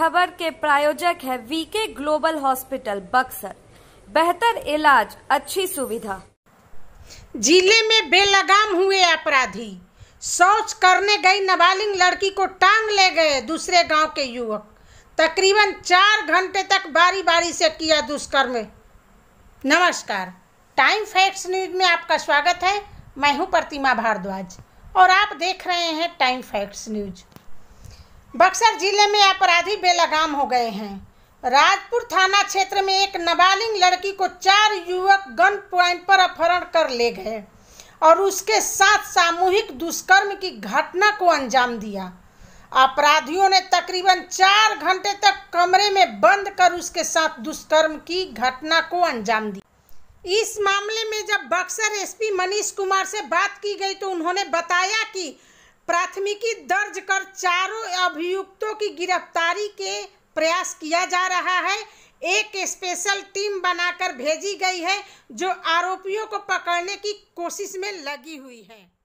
खबर के प्रायोजक है वीके ग्लोबल हॉस्पिटल बक्सर बेहतर इलाज अच्छी सुविधा जिले में बेलगाम हुए अपराधी शौच करने गई नाबालिग लड़की को टांग ले गए दूसरे गांव के युवक तकरीबन चार घंटे तक बारी बारी से किया दुष्कर्म नमस्कार टाइम फैक्ट्स न्यूज में आपका स्वागत है मैं हूं प्रतिमा भारद्वाज और आप देख रहे हैं टाइम फैक्ट्स न्यूज़ बक्सर जिले में अपराधी बेलगाम हो गए हैं राजपुर थाना क्षेत्र में एक नाबालिग लड़की को चार युवक गन पॉइंट पर अपहरण कर ले गए और उसके साथ सामूहिक दुष्कर्म की घटना को अंजाम दिया अपराधियों ने तकरीबन चार घंटे तक कमरे में बंद कर उसके साथ दुष्कर्म की घटना को अंजाम दिया इस मामले में जब बक्सर एसपी मनीष कुमार से बात की गई तो उन्होंने बताया कि प्राथमिकी दर्ज कर चारों अभियुक्तों की गिरफ्तारी के प्रयास किया जा रहा है एक स्पेशल टीम बनाकर भेजी गई है जो आरोपियों को पकड़ने की कोशिश में लगी हुई है